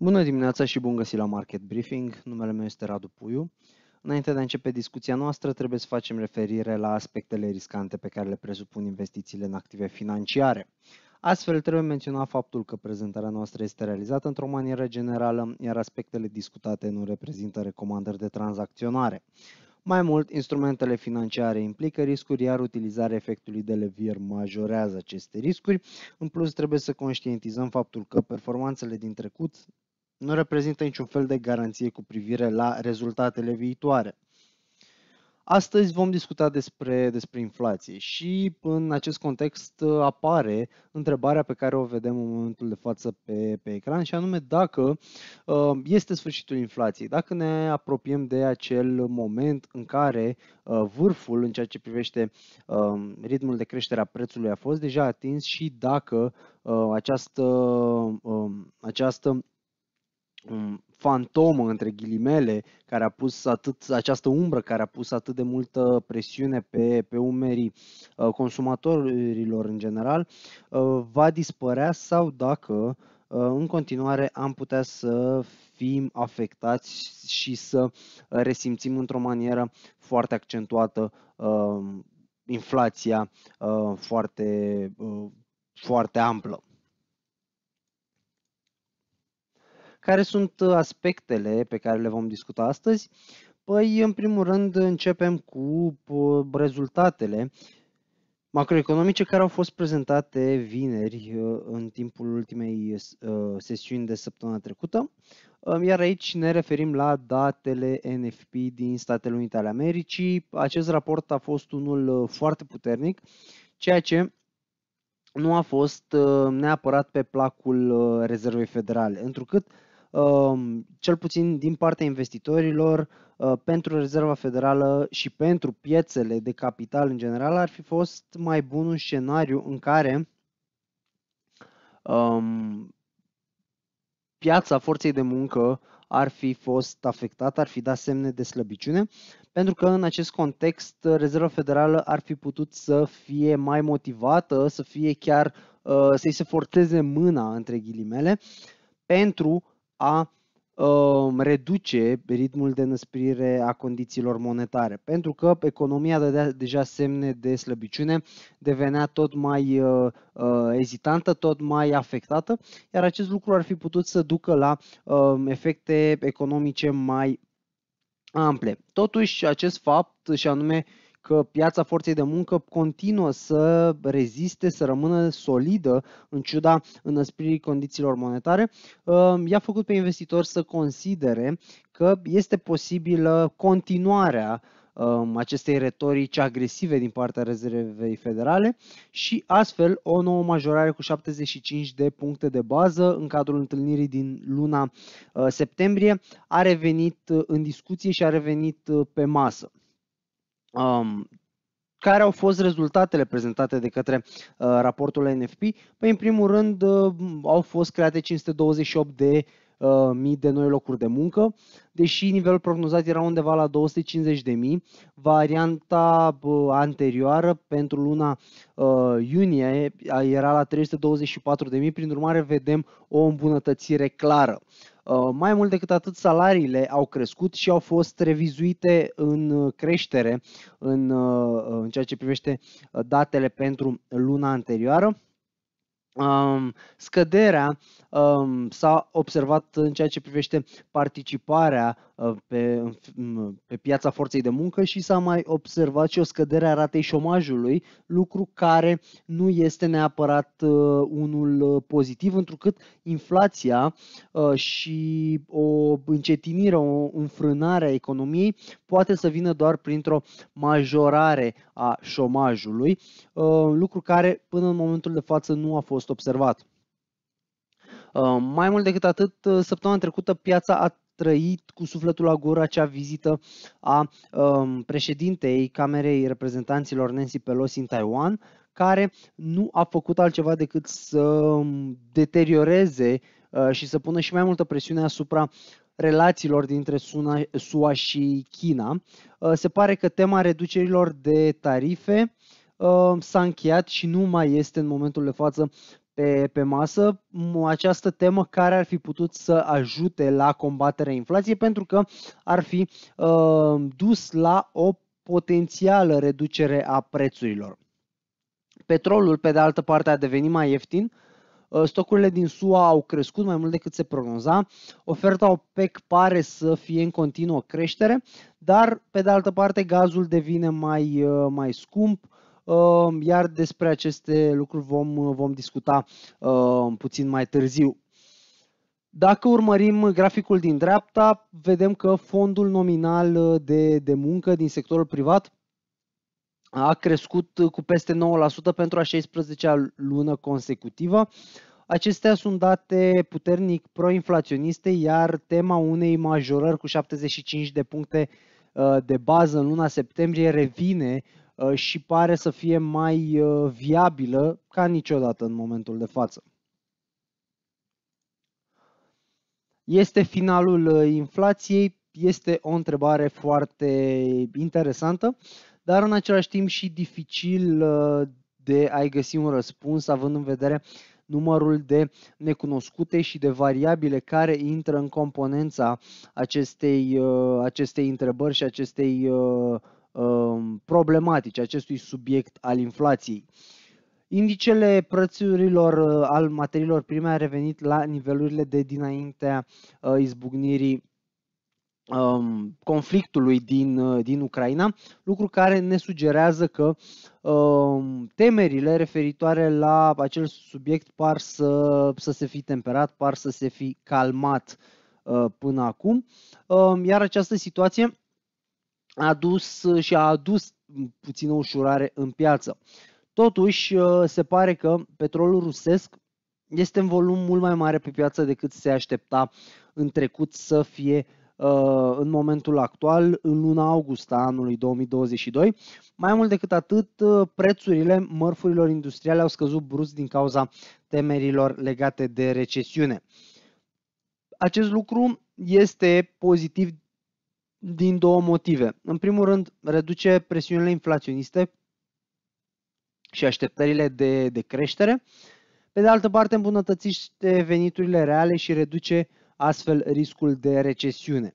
Bună dimineața și bun găsit la Market Briefing. Numele meu este Radu Puiu. Înainte de a începe discuția noastră, trebuie să facem referire la aspectele riscante pe care le presupun investițiile în active financiare. Astfel, trebuie menționat faptul că prezentarea noastră este realizată într-o manieră generală, iar aspectele discutate nu reprezintă recomandări de tranzacționare. Mai mult, instrumentele financiare implică riscuri, iar utilizarea efectului de levier majorează aceste riscuri. În plus, trebuie să conștientizăm faptul că performanțele din trecut nu reprezintă niciun fel de garanție cu privire la rezultatele viitoare. Astăzi vom discuta despre, despre inflație și în acest context apare întrebarea pe care o vedem în momentul de față pe, pe ecran și anume dacă uh, este sfârșitul inflației, dacă ne apropiem de acel moment în care uh, vârful în ceea ce privește um, ritmul de creștere a prețului a fost deja atins și dacă uh, această, um, această un fantomă, între ghilimele, care a pus atât, această umbră care a pus atât de multă presiune pe, pe umerii uh, consumatorilor în general, uh, va dispărea sau dacă uh, în continuare am putea să fim afectați și să resimțim într-o manieră foarte accentuată uh, inflația uh, foarte, uh, foarte amplă. Care sunt uh, aspectele pe care le vom discuta astăzi? Păi, în primul rând, începem cu uh, rezultatele macroeconomice care au fost prezentate vineri uh, în timpul ultimei sesiuni de săptămâna trecută. Um, iar aici ne referim la datele NFP din Statele Unite ale Americii. Acest raport a fost unul foarte puternic, ceea ce nu a fost neapărat pe placul Rezervei Federale, întrucât Um, cel puțin din partea investitorilor, uh, pentru Rezerva Federală și pentru piețele de capital în general, ar fi fost mai bun un scenariu în care um, piața forței de muncă ar fi fost afectată, ar fi dat semne de slăbiciune, pentru că în acest context Rezerva Federală ar fi putut să fie mai motivată, să fie chiar uh, să-i se forțeze mâna, între ghilimele, pentru a um, reduce ritmul de năsprire a condițiilor monetare, pentru că economia dădea deja semne de slăbiciune, devenea tot mai uh, uh, ezitantă, tot mai afectată, iar acest lucru ar fi putut să ducă la um, efecte economice mai ample. Totuși, acest fapt, și anume că piața forței de muncă continuă să reziste, să rămână solidă în ciuda înăspririi condițiilor monetare, ehm, i-a făcut pe investitori să considere că este posibilă continuarea ehm, acestei retorici agresive din partea Rezervei Federale și astfel o nouă majorare cu 75 de puncte de bază în cadrul întâlnirii din luna ehm, septembrie a revenit în discuție și a revenit pe masă. Um, care au fost rezultatele prezentate de către uh, raportul NFP? Păi, în primul rând, uh, au fost create 528 de uh, mii de noi locuri de muncă, deși nivelul prognozat era undeva la 250 de mii. Varianta uh, anterioară pentru luna uh, iunie era la 324 de mii, prin urmare vedem o îmbunătățire clară. Uh, Uh, mai mult decât atât, salariile au crescut și au fost revizuite în uh, creștere în, uh, în ceea ce privește datele pentru luna anterioară. Um, scăderea um, s-a observat în ceea ce privește participarea Uh, pe, pe piața forței de muncă și s-a mai observat și o scădere a ratei șomajului, lucru care nu este neapărat uh, unul uh, pozitiv, întrucât inflația și o încetinire, o înfrânare a economiei poate să vină doar printr-o majorare a șomajului, lucru care până în momentul de față nu a fost observat. Mai mult decât atât, săptămâna trecută piața a trăit cu sufletul la gură acea vizită a um, președintei Camerei Reprezentanților Nancy Pelosi în Taiwan, care nu a făcut altceva decât să um, deterioreze uh, și să pună și mai multă presiune asupra relațiilor dintre SUA și China. Uh, se pare că tema reducerilor de tarife uh, s-a încheiat și nu mai este în momentul de față pe, pe masă această temă care ar fi putut să ajute la combaterea inflației pentru că ar fi uh, dus la o potențială reducere a prețurilor. Petrolul, pe de altă parte, a devenit mai ieftin, uh, stocurile din SUA au crescut mai mult decât se prognoza, oferta OPEC pare să fie în continuă creștere, dar pe de altă parte gazul devine mai, uh, mai scump, Ehm, iar despre aceste lucruri vom, vom discuta ehm, puțin mai târziu. Dacă urmărim graficul din dreapta, vedem că fondul nominal de, de muncă din sectorul privat a crescut cu peste 9% pentru a 16-a lună consecutivă. Acestea sunt date puternic proinflaționiste, iar tema unei majorări cu 75 de puncte eh, de bază în luna septembrie revine Uh, și pare să fie mai uh, viabilă ca niciodată în momentul de față. Este finalul uh, inflației, este o întrebare foarte interesantă, dar în același timp și dificil de a-i găsi un răspuns, având în vedere numărul de necunoscute și de variabile care intră în componența acestei, acestei întrebări și acestei Um, problematice acestui subiect al inflației. Indicele prețurilor uh, al materiilor prime a revenit la nivelurile de dinaintea uh, izbucnirii um, conflictului din, uh, din Ucraina, lucru care ne sugerează că um, temerile referitoare la acel subiect par să, să se fi temperat, par să se fi calmat până acum, iar această situație a dus uh, și a adus puțină ușurare în piață. Totuși, uh, se pare că petrolul rusesc este în volum mult mai mare pe piață decât se aștepta în trecut să fie uh, în momentul actual, în luna august a anului 2022. Mai mult decât atât, prețurile mărfurilor industriale au scăzut brusc din cauza temerilor legate de recesiune. Acest lucru este pozitiv din două motive. În primul rând, reduce presiunile inflaționiste și așteptările de, de creștere. Pe de altă parte, îmbunătățește veniturile reale și reduce astfel riscul de recesiune.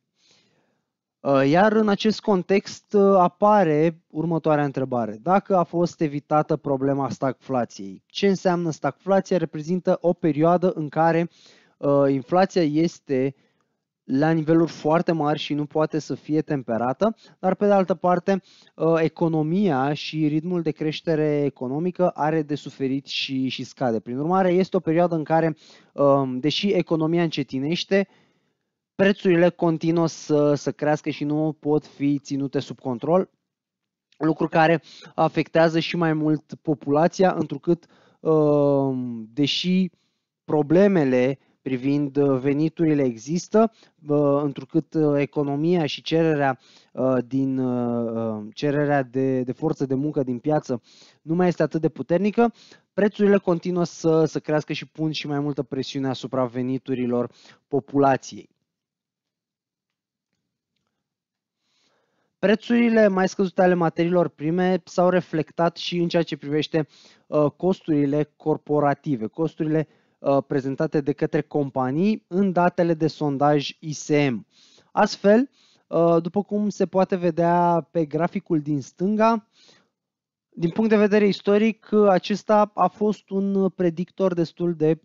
Uh, iar în acest context uh, apare următoarea întrebare. Dacă a fost evitată problema stagflației, ce înseamnă stagflația? Reprezintă o perioadă în care uh, inflația este la niveluri foarte mari și nu poate să fie temperată, dar pe de altă parte ă, economia și ritmul de creștere economică are de suferit și, și scade. Prin urmare, este o perioadă în care, ă, deși economia încetinește, prețurile continuă să, să crească și nu pot fi ținute sub control, lucru care afectează și mai mult populația, întrucât ă, deși problemele privind uh, veniturile există, uh, întrucât uh, economia și cererea, din, cererea de, de forță de muncă din piață nu mai este atât de puternică, prețurile continuă să, să crească și pun și mai multă presiune asupra veniturilor populației. Prețurile mai scăzute ale materiilor prime s-au reflectat și în ceea ce privește costurile corporative, costurile uh, Uh, prezentate de către companii în datele de sondaj ISM. Astfel, uh, după cum se poate vedea pe graficul din stânga, din punct de vedere istoric, acesta a fost un predictor destul de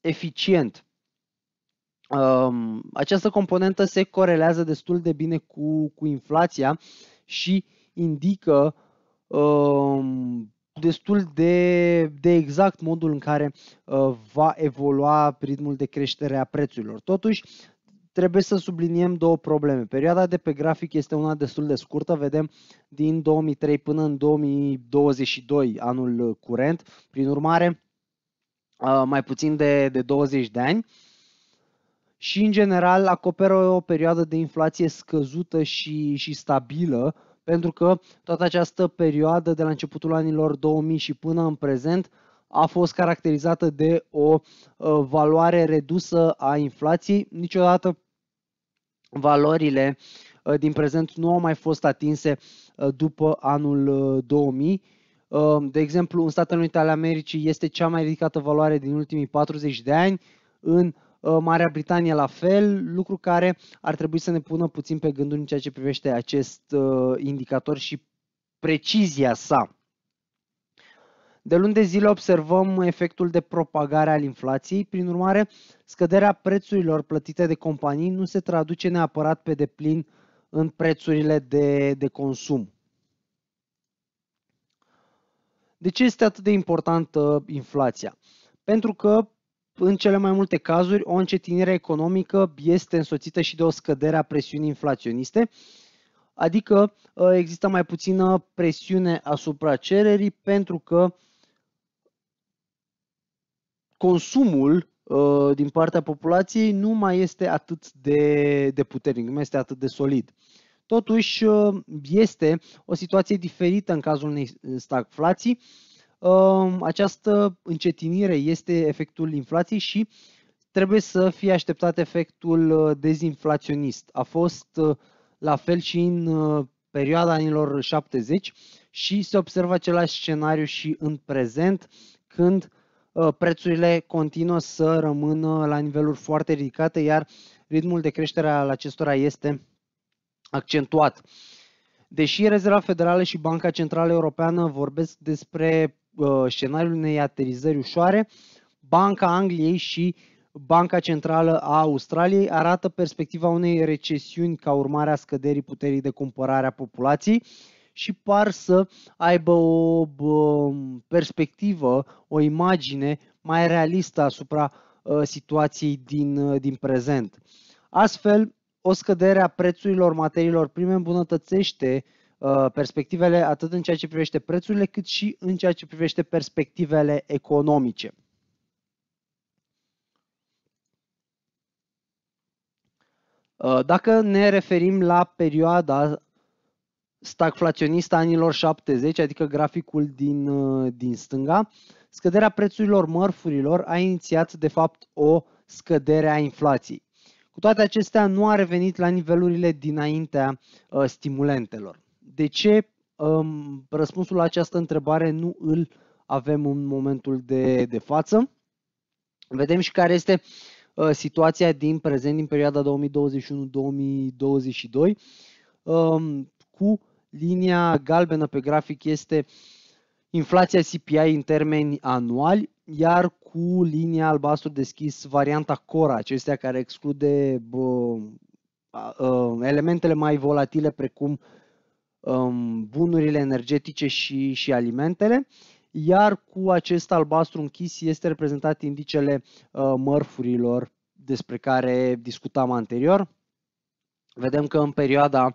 eficient. Um, această componentă se corelează destul de bine cu, cu inflația și indică um, destul de, de exact modul în care uh, va evolua ritmul de creștere a prețurilor. Totuși, trebuie să subliniem două probleme. Perioada de pe grafic este una destul de scurtă, vedem din 2003 până în 2022, anul curent, prin urmare uh, mai puțin de, de 20 de ani și în general acoperă o perioadă de inflație scăzută și, și stabilă, pentru că toată această perioadă de la începutul anilor 2000 și până în prezent a fost caracterizată de o ă, valoare redusă a inflației. Niciodată valorile ă, din prezent nu au mai fost atinse ă, după anul 2000. De exemplu, în Statele Unite ale Americii este cea mai ridicată valoare din ultimii 40 de ani, în Uh, Marea Britanie la fel, lucru care ar trebui să ne pună puțin pe gânduri în ceea ce privește acest uh, indicator și precizia sa. De luni de zile observăm efectul de propagare al inflației, prin urmare, scăderea prețurilor plătite de companii nu se traduce neapărat pe deplin în prețurile de, de consum. De ce este atât de importantă uh, inflația? Pentru că în cele mai multe cazuri, o încetinire economică este însoțită și de o scădere a presiunii inflaționiste, adică ă, există mai puțină presiune asupra cererii pentru că consumul ă, din partea populației nu mai este atât de, de puternic, nu mai este atât de solid. Totuși, ă, este o situație diferită în cazul unei stagflații, Ehm, această încetinire este efectul inflației și trebuie să fie așteptat efectul uh, dezinflaționist. A fost uh, la fel și în uh, perioada anilor 70 și se observă același scenariu și în prezent când prețurile continuă să rămână la niveluri foarte ridicate, iar ritmul de creștere al acestora este accentuat. Deși Rezerva Federală și Banca Centrală Europeană vorbesc despre Uh, scenariul unei aterizări ușoare, Banca Angliei și Banca Centrală a Australiei arată perspectiva unei recesiuni ca urmare a scăderii puterii de cumpărare a populației și par să aibă o perspectivă, o imagine mai realistă asupra uh, situației din, uh, din prezent. Astfel, o scădere a prețurilor materiilor prime îmbunătățește uh, Uh, perspectivele atât în ceea ce privește prețurile, cât și în ceea ce privește perspectivele economice. Uh, dacă ne referim la perioada stagflaționistă anilor 70, adică graficul din, uh, din stânga, scăderea prețurilor mărfurilor a inițiat de fapt o scădere a inflației. Cu toate acestea, nu a revenit la nivelurile dinaintea stimulentelor. De ce um, răspunsul la această întrebare nu îl avem în momentul de, de față? Vedem și care este uh, situația din prezent, din perioada 2021-2022. Um, cu linia galbenă pe grafic este inflația CPI în termeni anuali, iar cu linia albastru deschis varianta Cora, acestea care exclude bă, elementele mai volatile precum um, bunurile energetice și, și alimentele, iar cu acest albastru închis este reprezentat indicele uh, mărfurilor despre care discutam anterior. Vedem că în perioada uh,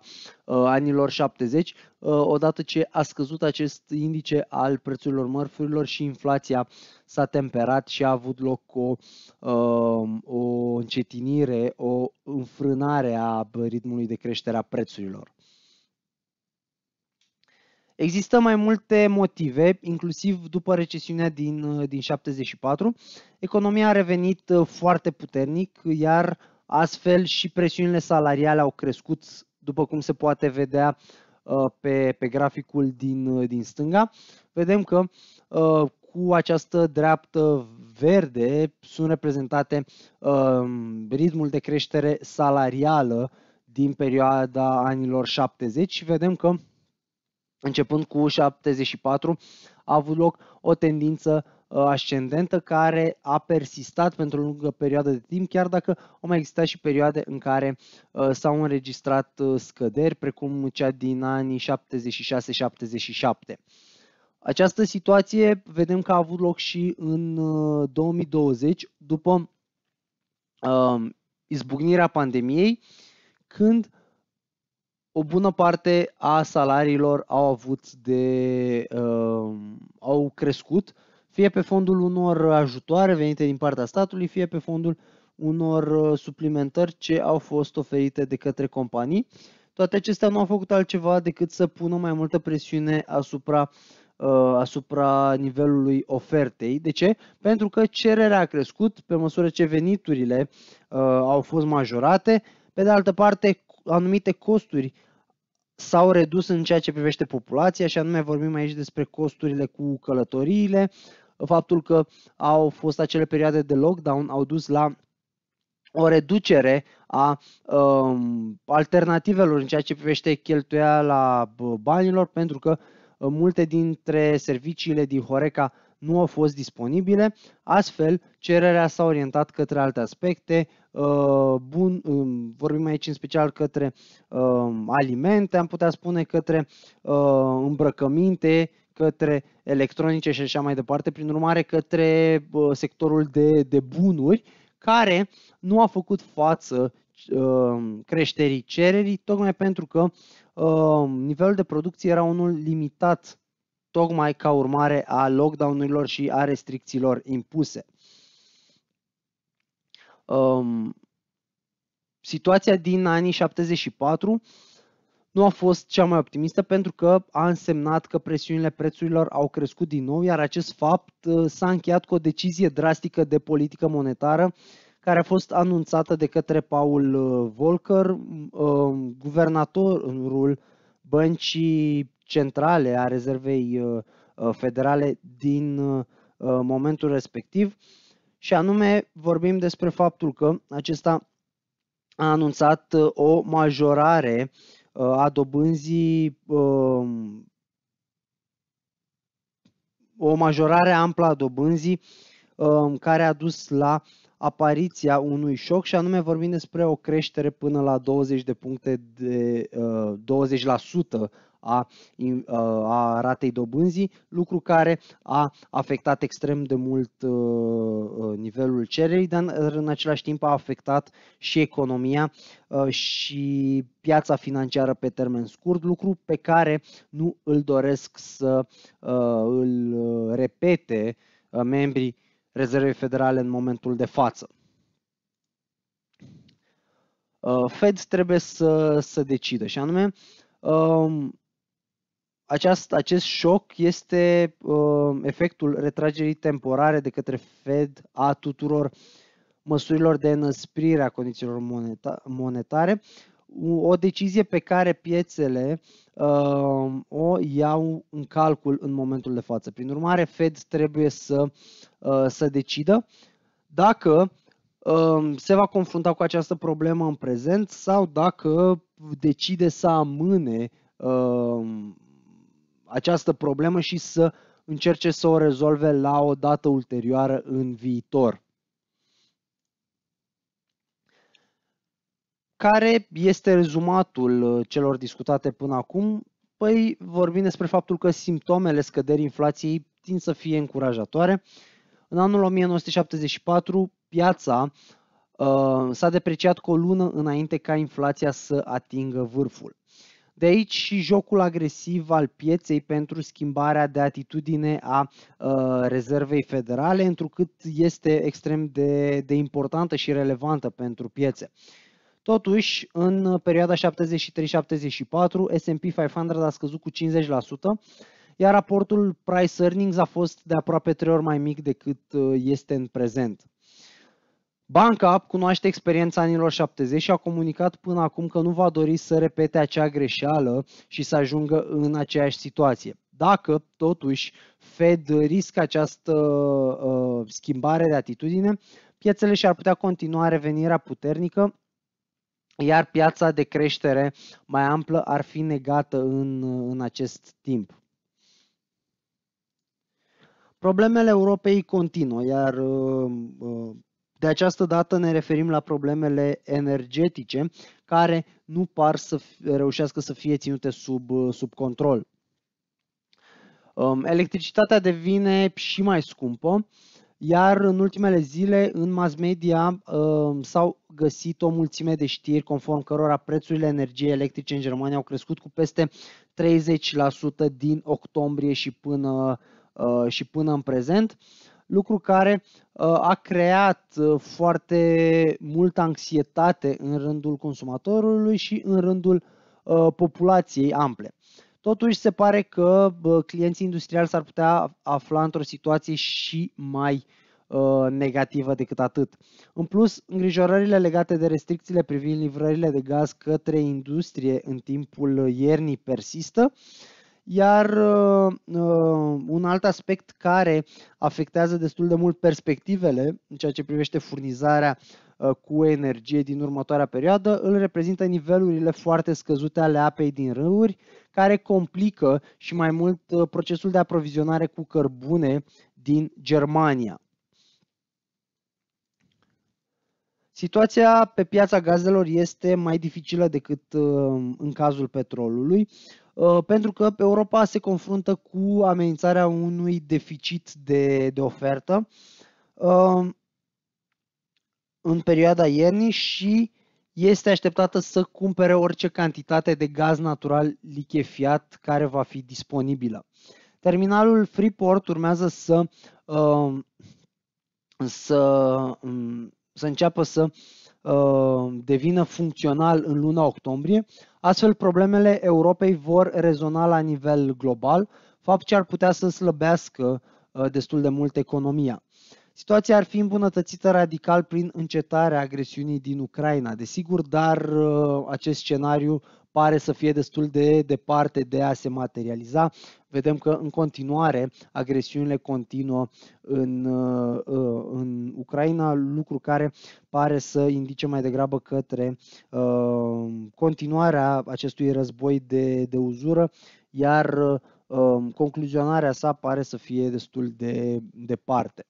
anilor 70, uh, odată ce a scăzut acest indice al prețurilor mărfurilor și inflația s-a temperat și a avut loc o, uh, o încetinire, o înfrânare a ritmului de creștere a prețurilor. Există mai multe motive, inclusiv după recesiunea din, uh, din 74. Economia a revenit uh, foarte puternic, iar astfel și presiunile salariale au crescut, după cum se poate vedea uh, pe, pe graficul din, din stânga. Vedem că cu această dreaptă verde sunt reprezentate um, ritmul de creștere salarială din perioada anilor 70 și vedem că începând cu 74, a avut loc o tendință uh, ascendentă care a persistat pentru o lungă perioadă de timp, chiar dacă au mai existat și perioade în care uh, s-au înregistrat uh, scăderi, precum cea din anii 76-77. Această situație vedem că a avut loc și în 2020, după izbucnirea pandemiei, când o bună parte a salariilor au avut de uh, au crescut fie pe fondul unor ajutoare venite din partea statului, fie pe fondul unor uh, suplimentări ce au fost oferite de către companii. Toate acestea nu au făcut altceva decât să pună mai multă presiune asupra uh, asupra nivelului ofertei. De ce? Pentru că cererea a crescut pe măsură ce veniturile uh, au fost majorate. Pe de altă parte, anumite costuri s-au redus în ceea ce privește populația și anume vorbim aici despre costurile cu călătoriile, faptul că au fost acele perioade de lockdown au dus la o reducere a um, alternativelor în ceea ce privește cheltuiala banilor, pentru că uh, multe dintre serviciile din Horeca nu au fost disponibile, astfel cererea s-a orientat către alte aspecte, uh, bun, um, vorbim aici în special către um, alimente, am putea spune către uh, îmbrăcăminte, către electronice și așa mai departe, prin urmare către uh, sectorul de, de bunuri, care nu a făcut față um, creșterii cererii, tocmai pentru că nivelul de producție era unul limitat tocmai ca urmare a lockdown-urilor și a restricțiilor impuse. Um, situația din anii 74 nu a fost cea mai optimistă pentru că a însemnat că presiunile prețurilor au crescut din nou, iar acest fapt uh, s-a încheiat cu o decizie drastică de politică monetară care a fost anunțată de către Paul uh, Volcker, um, guvernatorul băncii centrale a rezervei uh, uh, federale din uh, momentul respectiv și anume vorbim despre faptul că acesta a anunțat o majorare a dobânzii um, o majorare amplă a dobânzii um, care a dus la apariția unui șoc și anume vorbim despre o creștere până la 20 de puncte de 20% a, a ratei dobânzii, lucru care a afectat extrem de mult uh, uh, nivelul cererii, dar în același timp a afectat și economia uh, și piața financiară pe termen scurt, lucru pe care nu îl doresc să îl repete membrii Rezervei Federale în momentul de față. Fed trebuie să, să decidă și anume um, Aceast, acest șoc este uh, efectul retragerii temporare de către Fed a tuturor măsurilor de înăsprire a condițiilor moneta- monetare, o decizie pe care piețele uh, o iau în calcul în momentul de față. Prin urmare, Fed trebuie să, uh, să decidă dacă uh, se va confrunta cu această problemă în prezent sau dacă decide să amâne uh, această problemă și să încerce să o rezolve la o dată ulterioară în viitor. Care este rezumatul uh, celor discutate până acum? Păi vorbim despre faptul că simptomele scăderii inflației tind să fie încurajatoare. În anul 1974, piața uh, s-a depreciat cu o lună înainte ca inflația să atingă vârful. De aici și jocul agresiv al pieței pentru schimbarea de atitudine a uh, rezervei federale, întrucât este extrem de, de importantă și relevantă pentru piețe. Totuși, în perioada 73-74, S&P 500 a scăzut cu 50%, iar raportul Price Earnings a fost de aproape 3 ori mai mic decât uh, este în prezent. Banca Up cunoaște experiența anilor 70 și a comunicat până acum că nu va dori să repete acea greșeală și să ajungă în aceeași situație. Dacă, totuși, Fed riscă această uh, schimbare de atitudine, piețele și-ar putea continua revenirea puternică, iar piața de creștere mai amplă ar fi negată în, în acest timp. Problemele Europei continuă, iar uh, de această dată ne referim la problemele energetice care nu par să reușească să fie ținute sub, uh, sub control. Um, electricitatea devine și mai scumpă, iar în ultimele zile în mass media um, s-au găsit o mulțime de știri conform cărora prețurile energiei electrice în Germania au crescut cu peste 30% din octombrie și până, uh, și până în prezent lucru care uh, a creat uh, foarte multă anxietate în rândul consumatorului și în rândul uh, populației ample. Totuși se pare că clienții industriali s-ar putea afla într-o situație și mai negativă decât atât. În plus, îngrijorările legate de restricțiile privind livrările de gaz către industrie în timpul iernii persistă iar uh, uh, un alt aspect care afectează destul de mult perspectivele în ceea ce privește furnizarea uh, cu energie din următoarea perioadă îl reprezintă nivelurile foarte scăzute ale apei din râuri, care complică și mai mult uh, procesul de aprovizionare cu cărbune din Germania. Situația pe piața gazelor este mai dificilă decât uh, în cazul petrolului. Uh, pentru că Europa se confruntă cu amenințarea unui deficit de, de ofertă uh, în perioada iernii și este așteptată să cumpere orice cantitate de gaz natural lichefiat care va fi disponibilă. Terminalul Freeport urmează să, uh, să, mm, să înceapă să Uh, devină funcțional în luna octombrie, astfel problemele Europei vor rezona la nivel global, fapt ce ar putea să slăbească uh, destul de mult economia. Situația ar fi îmbunătățită radical prin încetarea agresiunii din Ucraina, desigur, dar uh, acest scenariu pare să fie destul de departe de a se materializa. Vedem că în continuare agresiunile continuă în, uh, uh, în Ucraina, lucru care pare să indice mai degrabă către uh, continuarea acestui război de, de uzură, iar concluzionarea sa pare să fie destul de departe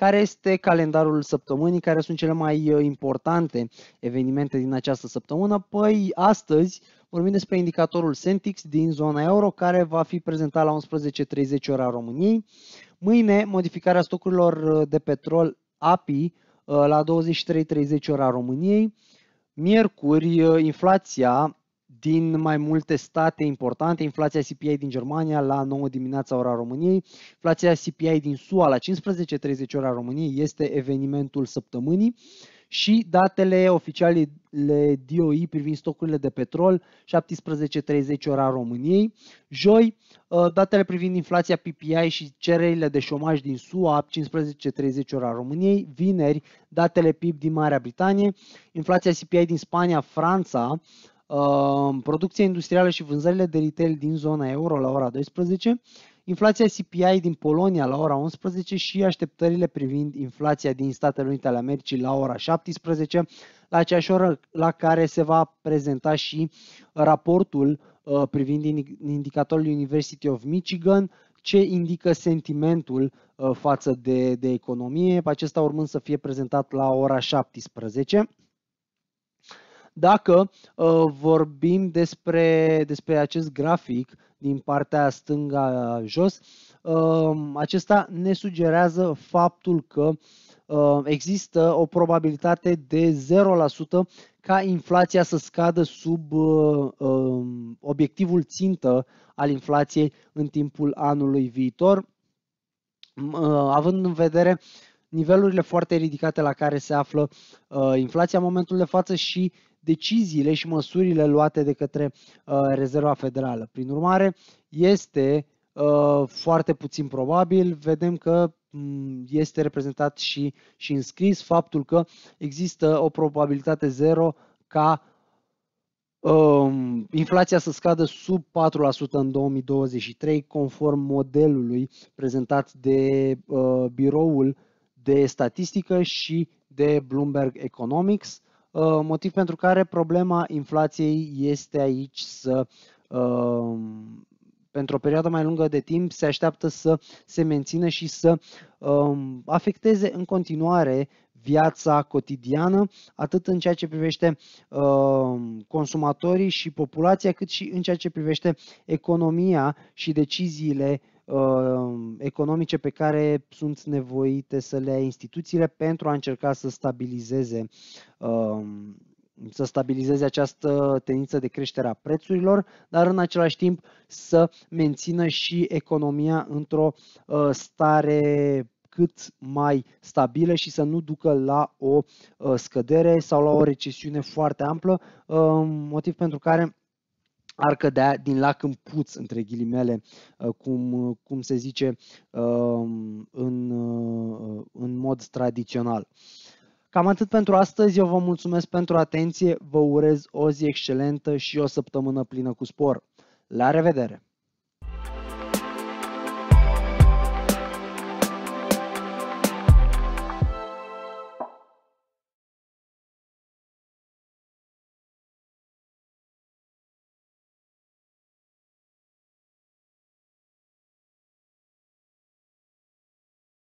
care este calendarul săptămânii, care sunt cele mai uh, importante evenimente din această săptămână. Păi astăzi vorbim despre indicatorul Sentix din zona euro, care va fi prezentat la 11.30 ora României. Mâine, modificarea stocurilor uh, de petrol API uh, la 23.30 ora României. Miercuri, inflația din mai multe state importante, inflația CPI din Germania la 9 dimineața ora României, inflația CPI din SUA la 15.30 ora României este evenimentul săptămânii și datele oficiale DOI privind stocurile de petrol 17.30 ora României. Joi, ă, datele privind inflația PPI și cererile de șomaj din SUA 15.30 ora României. Vineri, datele PIB din Marea Britanie, inflația CPI din Spania, Franța producția industrială și vânzările de retail din zona euro la ora 12, inflația CPI din Polonia la ora 11 și așteptările privind inflația din Statele Unite ale Americii la ora 17, la aceeași oră la care se va prezenta și raportul uh, privind indicatorul University of Michigan, ce indică sentimentul uh, față de, de economie, acesta urmând să fie prezentat la ora 17. Dacă uh, vorbim despre, despre acest grafic din partea stânga jos, uh, acesta ne sugerează faptul că uh, există o probabilitate de 0% ca inflația să scadă sub uh, um, obiectivul țintă al inflației în timpul anului viitor, uh, având în vedere nivelurile foarte ridicate la care se află uh, inflația în momentul de față și deciziile și măsurile luate de către uh, Rezerva Federală. Prin urmare, este uh, foarte puțin probabil, vedem că mm, este reprezentat și, și înscris faptul că există o probabilitate zero ca um, inflația să scadă sub 4% în 2023, conform modelului prezentat de uh, biroul de statistică și de Bloomberg Economics. Uh, motiv pentru care problema inflației este aici să uh, pentru o perioadă mai lungă de timp se așteaptă să se mențină și să um, afecteze în continuare viața cotidiană, atât în ceea ce privește um, consumatorii și populația, cât și în ceea ce privește economia și deciziile Uh, economice pe care sunt nevoite să le ai instituțiile pentru a încerca să stabilizeze uh, să stabilizeze această tendință de creștere a prețurilor, dar în același timp să mențină și economia într-o uh, stare cât mai stabilă și să nu ducă la o scădere sau la o recesiune foarte amplă, motiv pentru care ar cădea din lac în puț, între ghilimele, uh, cum, uh, cum se zice um, în, uh, în mod tradițional. Cam atât pentru astăzi, eu vă mulțumesc pentru atenție, vă urez o zi excelentă și o săptămână plină cu spor. La revedere!